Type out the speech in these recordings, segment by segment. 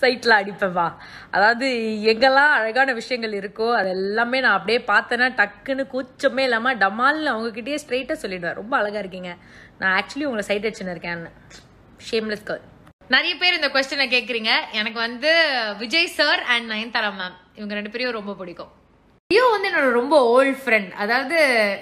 சைட்டில் அடிப்பவா அதாவது எங்கெல்லாம் அழகான விஷயங்கள் இருக்கோ அது எல்லாமே நான் அப்படியே பார்த்தேன்னா டக்குன்னு கூச்சமே இல்லாமல் டமால்னு அவங்கக்கிட்டேயே ஸ்ட்ரெயிட்டாக சொல்லிடுவேன் ரொம்ப அழகாக இருக்கீங்க நான் ஆக்சுவலி உங்களை சைட் அடிச்சுன்னு இருக்கேன் ஷேம்லெஸ் கால் நிறைய பேர் இந்த கொஸ்டினை கேட்குறீங்க எனக்கு வந்து Vijay sir and Nayanthara ma'am இவங்க ரெண்டு பேரையும் ரொம்ப பிடிக்கும் லியோ வந்து என்னோட ரொம்ப ஓல்ட் ஃப்ரெண்ட் அதாவது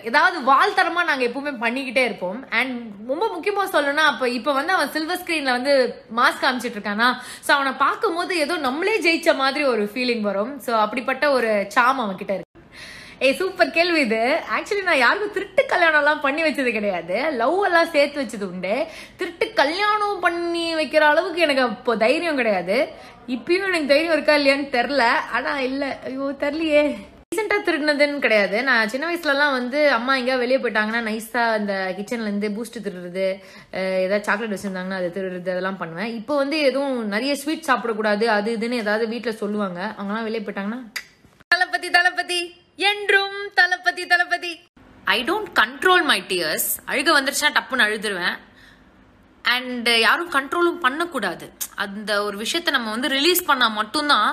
ஏதாவது வாழ்த்தரமாக நாங்கள் எப்பவுமே பண்ணிக்கிட்டே இருப்போம் அண்ட் ரொம்ப முக்கியமாக சொல்லணும்னா அப்போ இப்போ வந்து அவன் சில்வர் ஸ்க்ரீனில் வந்து மாஸ்க் காமிச்சிட்டு இருக்கானா ஸோ அவனை பார்க்கும்போது ஏதோ நம்மளே ஜெயிச்ச மாதிரி ஒரு ஃபீலிங் வரும் ஸோ அப்படிப்பட்ட ஒரு சாம் கிட்ட இருக்கு ஏய் சூப்பர் கேள்வி இது ஆக்சுவலி நான் யாருக்கும் திருட்டு கல்யாணம்லாம் பண்ணி வச்சது கிடையாது லவ் எல்லாம் சேர்த்து வச்சது உண்டு திருட்டு கல்யாணம் பண்ணி வைக்கிற அளவுக்கு எனக்கு இப்போ தைரியம் கிடையாது இப்பயும் எனக்கு தைரியம் இருக்கா இல்லையான்னு தெரில ஆனால் இல்லை ஐயோ தெரிலையே திருடினதுன்னு கிடையாது நான் சின்ன வயசுலலாம் வந்து அம்மா எங்கேயா வெளியே போயிட்டாங்கன்னா நைஸாக அந்த கிச்சன்லேருந்து பூஸ்ட் திருடுறது ஏதாவது சாக்லேட் வச்சுருந்தாங்கன்னா அதை திருடுறது அதெல்லாம் பண்ணுவேன் இப்போ வந்து எதுவும் நிறைய ஸ்வீட் சாப்பிடக்கூடாது அது இதுன்னு ஏதாவது வீட்டில் சொல்லுவாங்க அவங்கலாம் வெளியே போயிட்டாங்கன்னா தளபதி தளபதி என்றும் Thalapathy Thalapathy I don't control my tears அழுக வந்துருச்சுன்னா டப்புன்னு அழுதுருவேன் அண்டு uh, யாரும் கண்ட்ரோலும் பண்ணக்கூடாது அந்த ஒரு விஷயத்த நம்ம வந்து ரிலீஸ் பண்ணால் மட்டும்தான்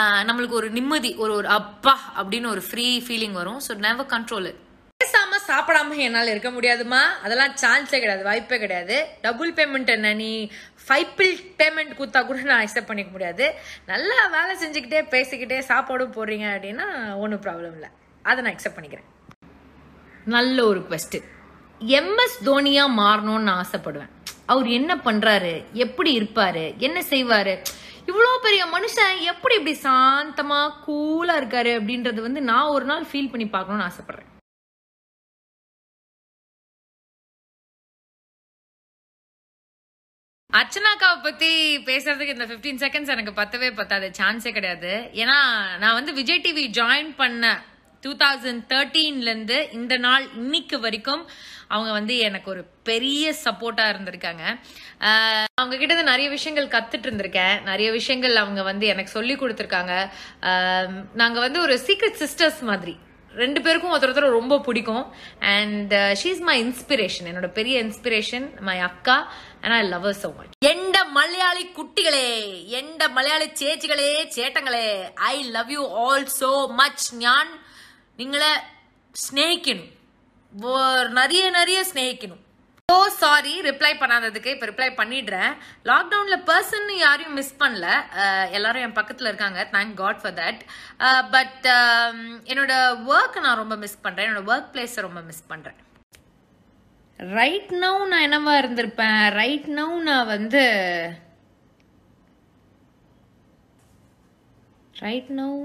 uh, நம்மளுக்கு ஒரு நிம்மதி ஒரு ஒரு அப்பா அப்படின்னு ஒரு ஃப்ரீ ஃபீலிங் வரும் ஸோ நெவர் கண்ட்ரோல் பேசாம சாப்பிடாம என்னால் இருக்க முடியாதுமா அதெல்லாம் சான்ஸே கிடையாது வாய்ப்பே கிடையாது டபுள் பேமெண்ட் என்ன நீ ஃபைப்பிள் பேமெண்ட் கொடுத்தா கூட நான் அக்செப்ட் பண்ணிக்க முடியாது நல்லா வேலை செஞ்சுக்கிட்டே பேசிக்கிட்டே சாப்பாடும் போடுறீங்க அப்படின்னா ஒன்றும் ப்ராப்ளம் இல்லை அதை நான் அக்செப்ட் பண்ணிக்கிறேன் நல்ல ஒரு கொஸ்டின் எம்எஸ் தோனியாக மாறணும்னு ஆசைப்படுவேன் அவர் என்ன பண்றாரு எப்படி இருப்பாரு என்ன செய்வாரு இவ்வளோ பெரிய மனுஷன் எப்படி இப்படி சாந்தமா கூலா இருக்காரு அப்படின்றது வந்து நான் ஒரு நாள் ஃபீல் பண்ணி பார்க்கணும்னு ஆசைப்படுறேன் அர்ச்சனாக்காவை பத்தி பேசுறதுக்கு இந்த பிப்டீன் செகண்ட்ஸ் எனக்கு பத்தவே பத்தாது சான்ஸே கிடையாது ஏன்னா நான் வந்து விஜய் டிவி ஜாயின் பண்ண டூ தௌசண்ட் தேர்ட்டீன்லேருந்து இந்த நாள் இன்னைக்கு வரைக்கும் அவங்க வந்து எனக்கு ஒரு பெரிய சப்போர்ட்டாக இருந்திருக்காங்க அவங்க கிட்ட நிறைய விஷயங்கள் கற்றுட்டு இருந்திருக்கேன் நிறைய விஷயங்கள் அவங்க வந்து எனக்கு சொல்லி கொடுத்துருக்காங்க நாங்கள் வந்து ஒரு சீக்ரெட் சிஸ்டர்ஸ் மாதிரி ரெண்டு பேருக்கும் ஒருத்தர் ஒருத்தர் ரொம்ப பிடிக்கும் and she is my inspiration என்னோட பெரிய இன்ஸ்பிரேஷன் மை அக்கா and I love so much எந்த மலையாளி குட்டிகளே எந்த மலையாளி சேச்சிகளே சேட்டங்களே I love you all so much ஞான் നിങ്ങളെ സ്നേഹിക്കണം நிறைய நிறைய ஸ்னேகிக்கணும் ஓ சாரி ரிப்ளை பண்ணாததுக்கு இப்போ ரிப்ளை பண்ணிடுறேன் லாக்டவுனில் பர்சன் யாரையும் மிஸ் பண்ணல எல்லாரும் என் பக்கத்தில் இருக்காங்க thank God for that but என்னோட ஒர்க்கை நான் ரொம்ப மிஸ் பண்ணுறேன் என்னோட ஒர்க் பிளேஸை ரொம்ப மிஸ் பண்ணுறேன் ரைட் நவு நான் என்னவா இருந்திருப்பேன் ரைட் நவு நான் வந்து right now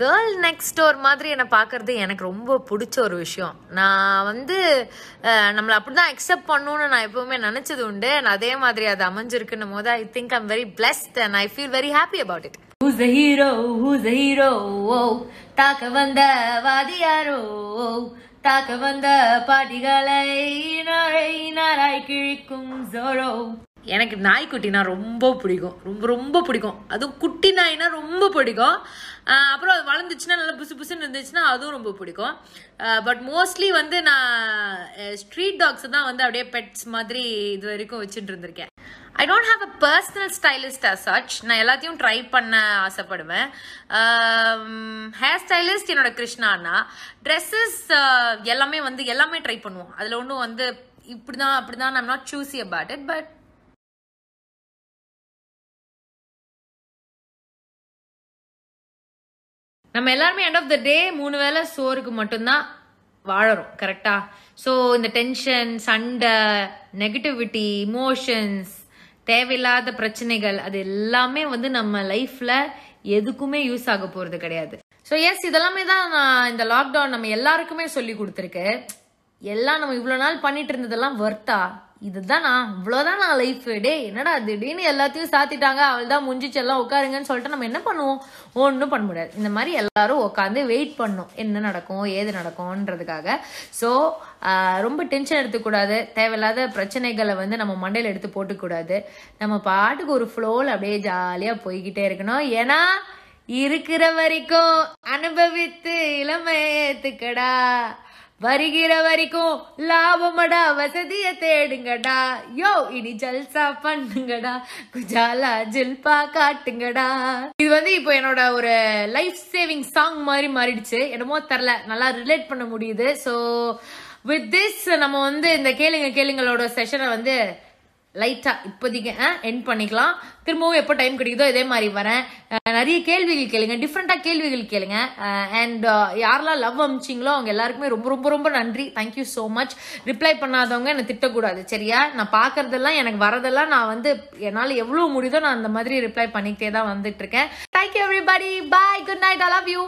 girl next door மாதிரி என்னை பார்க்கறது எனக்கு ரொம்ப பிடிச்ச ஒரு விஷயம் நான் வந்து நம்மளை அப்படி தான் அக்செப்ட் பண்ணணும்னு நான் எப்பவுமே நினச்சது உண்டு அதே மாதிரி அது அமைஞ்சிருக்குன்னு போது I think I'm very blessed and I feel very happy about it who's hero who's hero ஓ தாக்க வந்த வாதியாரோ தாக்க வந்த பாட்டிகளை நாரை நாராய் கிழிக்கும் ஜோரோ எனக்கு நாய்க்குட்டினா ரொம்ப பிடிக்கும் ரொம்ப ரொம்ப பிடிக்கும் அதுவும் குட்டி நாய்னா ரொம்ப பிடிக்கும் அப்புறம் அது வளர்ந்துச்சுன்னா நல்லா புசு புசுன்னு இருந்துச்சுன்னா அதுவும் ரொம்ப பிடிக்கும் பட் மோஸ்ட்லி வந்து நான் ஸ்ட்ரீட் டாக்ஸ் தான் வந்து அப்படியே பெட்ஸ் மாதிரி இது வரைக்கும் வச்சுட்டு இருந்திருக்கேன் I don't have a personal stylist as such நான் எல்லாத்தையும் ட்ரை பண்ண ஆசைப்படுவேன் ஹேர் ஸ்டைலிஸ்ட் என்னோட கிருஷ்ணானா ட்ரெஸ்ஸஸ் எல்லாமே வந்து எல்லாமே ட்ரை பண்ணுவோம் அதில் ஒன்றும் வந்து இப்படி தான் அப்படி தான் I'm not choosy about it but நம்ம எல்லாருமே எண்ட் ஆஃப் த டே மூணு வேளை சோறுக்கு மட்டும்தான் வாழறோம் கரெக்டா ஸோ இந்த டென்ஷன் சண்டை நெகட்டிவிட்டி இமோஷன்ஸ் தேவையில்லாத பிரச்சனைகள் அது எல்லாமே வந்து நம்ம லைஃப்ல எதுக்குமே யூஸ் ஆக போறது கிடையாது ஸோ எஸ் இதெல்லாமே தான் நான் இந்த லாக்டவுன் நம்ம எல்லாருக்குமே சொல்லி கொடுத்துருக்கு எல்லாம் நம்ம இவ்வளோ நாள் பண்ணிட்டு இருந்ததெல்லாம் வர்த்தா இதுதான் நான் இவ்வளோதான் நான் லைஃப் டே என்னடா திடீர்னு எல்லாத்தையும் சாத்திட்டாங்க அவள் தான் முடிஞ்சிச்சு எல்லாம் உட்காருங்கன்னு சொல்லிட்டு நம்ம என்ன பண்ணுவோம் ஒன்றும் பண்ண முடியாது இந்த மாதிரி எல்லாரும் உட்காந்து வெயிட் பண்ணும் என்ன நடக்கும் ஏது நடக்கும்ன்றதுக்காக ஸோ ரொம்ப டென்ஷன் எடுத்துக்கூடாது தேவையில்லாத பிரச்சனைகளை வந்து நம்ம மண்டையில் எடுத்து போட்டுக்கூடாது நம்ம பாட்டுக்கு ஒரு ஃப்ளோவில் அப்படியே ஜாலியாக போய்கிட்டே இருக்கணும் ஏன்னா இருக்கிற வரைக்கும் அனுபவித்து இளமையத்துக்கடா வருகிற வரைக்கும் லாபமடா வசதிய தேடுங்கடா யோ இனி ஜல்சா பண்ணுங்கடா குஜாலா ஜில்பா காட்டுங்கடா இது வந்து இப்போ என்னோட ஒரு லைஃப் சேவிங் சாங் மாதிரி மாறிடுச்சு என்னமோ தரல நல்லா ரிலேட் பண்ண முடியுது ஸோ வித் திஸ் நம்ம வந்து இந்த கேளுங்க கேளுங்களோட செஷனை வந்து லைட்டாக இப்போதைக்கு என் பண்ணிக்கலாம் திரும்பவும் எப்போ டைம் கிடைக்குதோ இதே மாதிரி வரேன் நிறைய கேள்விகள் கேளுங்க டிஃப்ரெண்ட்டாக கேள்விகள் கேளுங்க அண்ட் யாரெல்லாம் லவ் அமிச்சிங்களோ அவங்க எல்லாருக்குமே ரொம்ப ரொம்ப ரொம்ப நன்றி தேங்க்யூ ஸோ மச் ரிப்ளை பண்ணாதவங்க என்னை திட்டக்கூடாது சரியா நான் பார்க்கறதெல்லாம் எனக்கு வரதெல்லாம் நான் வந்து என்னால் எவ்வளோ முடியுதோ நான் அந்த மாதிரி ரிப்ளை பண்ணிக்கிட்டே தான் வந்துட்டு இருக்கேன் thank you everybody bye good night I love you